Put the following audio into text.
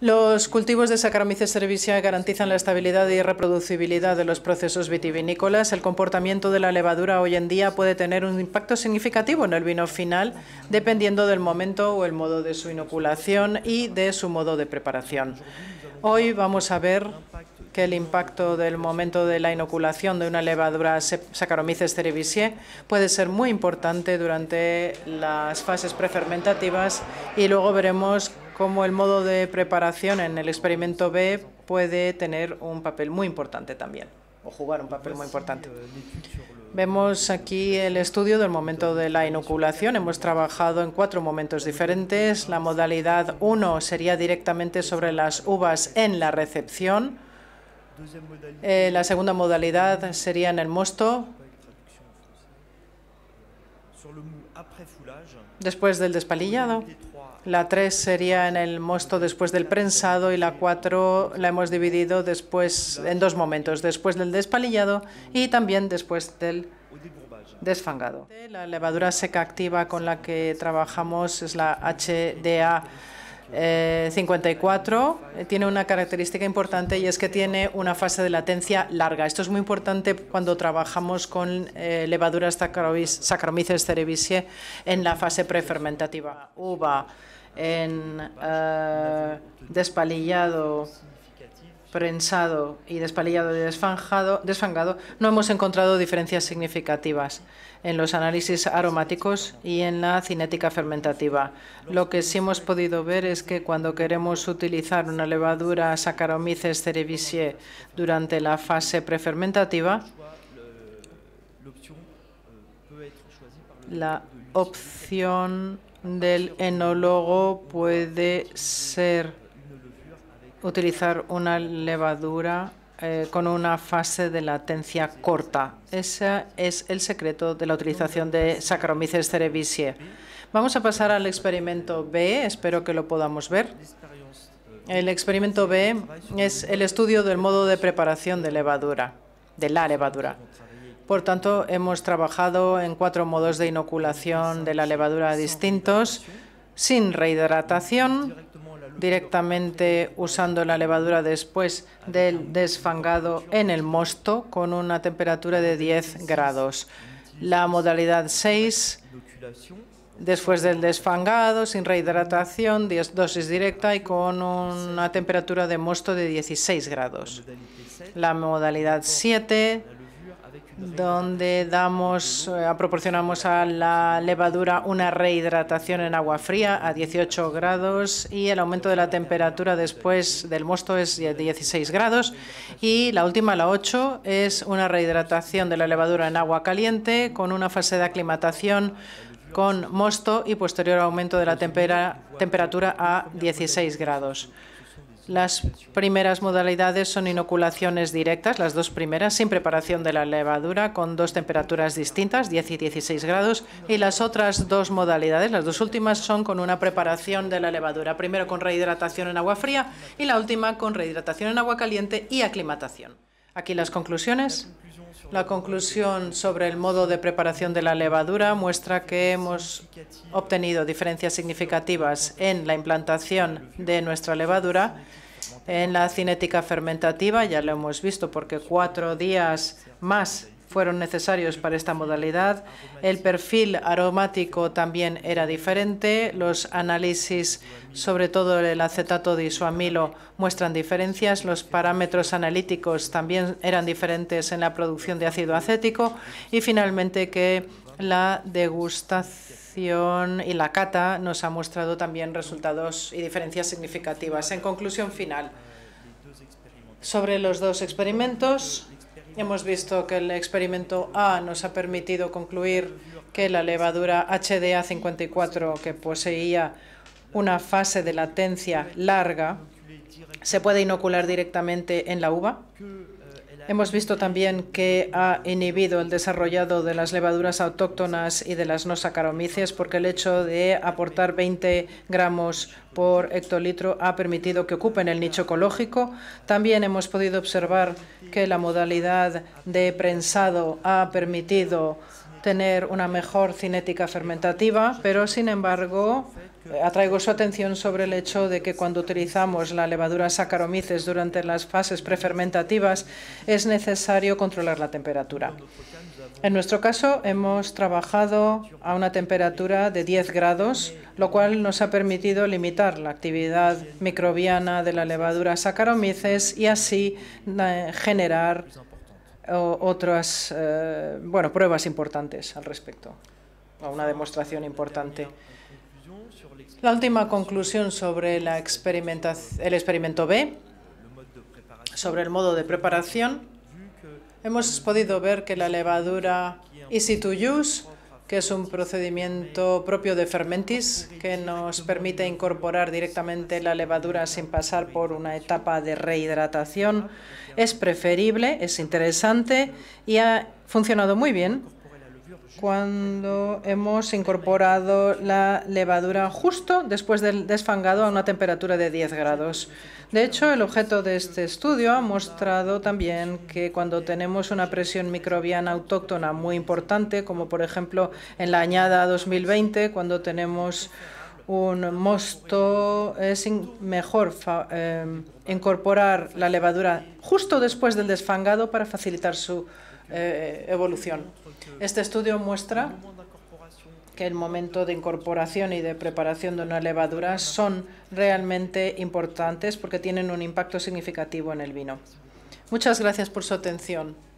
Los cultivos de Saccharomyces cerevisiae garantizan la estabilidad y reproducibilidad de los procesos vitivinícolas. El comportamiento de la levadura hoy en día puede tener un impacto significativo en el vino final, dependiendo del momento o el modo de su inoculación y de su modo de preparación. Hoy vamos a ver que el impacto del momento de la inoculación de una levadura Saccharomyces cerevisiae puede ser muy importante durante las fases prefermentativas y luego veremos como el modo de preparación en el experimento B puede tener un papel muy importante también, o jugar un papel muy importante. Vemos aquí el estudio del momento de la inoculación. Hemos trabajado en cuatro momentos diferentes. La modalidad 1 sería directamente sobre las uvas en la recepción. Eh, la segunda modalidad sería en el mosto Después del despalillado, la 3 sería en el mosto después del prensado y la 4 la hemos dividido después en dos momentos, después del despalillado y también después del desfangado. La levadura seca activa con la que trabajamos es la HDA 54 eh, eh, tiene una característica importante y es que tiene una fase de latencia larga. Esto es muy importante cuando trabajamos con eh, levaduras Saccharomyces cerevisiae en la fase prefermentativa. Uva en despalillado prensado y despalillado y desfangado, no hemos encontrado diferencias significativas en los análisis aromáticos y en la cinética fermentativa. Lo que sí hemos podido ver es que cuando queremos utilizar una levadura Saccharomyces cerevisiae durante la fase prefermentativa, la opción del enólogo puede ser utilizar una levadura eh, con una fase de latencia corta. Ese es el secreto de la utilización de Saccharomyces cerevisiae. Vamos a pasar al experimento B. Espero que lo podamos ver. El experimento B es el estudio del modo de preparación de levadura, de la levadura. Por tanto, hemos trabajado en cuatro modos de inoculación de la levadura distintos, sin rehidratación, directamente usando la levadura después del desfangado en el mosto con una temperatura de 10 grados. La modalidad 6, después del desfangado, sin rehidratación, dosis directa y con una temperatura de mosto de 16 grados. La modalidad 7, donde damos, eh, proporcionamos a la levadura una rehidratación en agua fría a 18 grados y el aumento de la temperatura después del mosto es de 16 grados. Y la última, la 8, es una rehidratación de la levadura en agua caliente con una fase de aclimatación con mosto y posterior aumento de la temperatura a 16 grados. Las primeras modalidades son inoculaciones directas, las dos primeras, sin preparación de la levadura, con dos temperaturas distintas, 10 y 16 grados. Y las otras dos modalidades, las dos últimas, son con una preparación de la levadura, primero con rehidratación en agua fría y la última con rehidratación en agua caliente y aclimatación. Aquí las conclusiones. La conclusión sobre el modo de preparación de la levadura muestra que hemos obtenido diferencias significativas en la implantación de nuestra levadura, en la cinética fermentativa, ya lo hemos visto, porque cuatro días más fueron necesarios para esta modalidad. El perfil aromático también era diferente. Los análisis, sobre todo el acetato de isoamilo, muestran diferencias. Los parámetros analíticos también eran diferentes en la producción de ácido acético. Y finalmente que la degustación y la cata nos ha mostrado también resultados y diferencias significativas. En conclusión final, sobre los dos experimentos, Hemos visto que el experimento A nos ha permitido concluir que la levadura HDA54, que poseía una fase de latencia larga, se puede inocular directamente en la uva Hemos visto también que ha inhibido el desarrollado de las levaduras autóctonas y de las no sacaromices porque el hecho de aportar 20 gramos por hectolitro ha permitido que ocupen el nicho ecológico. También hemos podido observar que la modalidad de prensado ha permitido tener una mejor cinética fermentativa, pero sin embargo Atraigo su atención sobre el hecho de que cuando utilizamos la levadura Saccharomyces durante las fases prefermentativas es necesario controlar la temperatura. En nuestro caso hemos trabajado a una temperatura de 10 grados, lo cual nos ha permitido limitar la actividad microbiana de la levadura Saccharomyces y así eh, generar eh, otras eh, bueno, pruebas importantes al respecto, una demostración importante. La última conclusión sobre la el experimento B, sobre el modo de preparación, hemos podido ver que la levadura Easy to Use, que es un procedimiento propio de Fermentis, que nos permite incorporar directamente la levadura sin pasar por una etapa de rehidratación, es preferible, es interesante y ha funcionado muy bien cuando hemos incorporado la levadura justo después del desfangado a una temperatura de 10 grados. De hecho, el objeto de este estudio ha mostrado también que cuando tenemos una presión microbiana autóctona muy importante, como por ejemplo en la añada 2020, cuando tenemos un mosto, es mejor eh, incorporar la levadura justo después del desfangado para facilitar su eh, evolución. Este estudio muestra que el momento de incorporación y de preparación de una levadura son realmente importantes porque tienen un impacto significativo en el vino. Muchas gracias por su atención.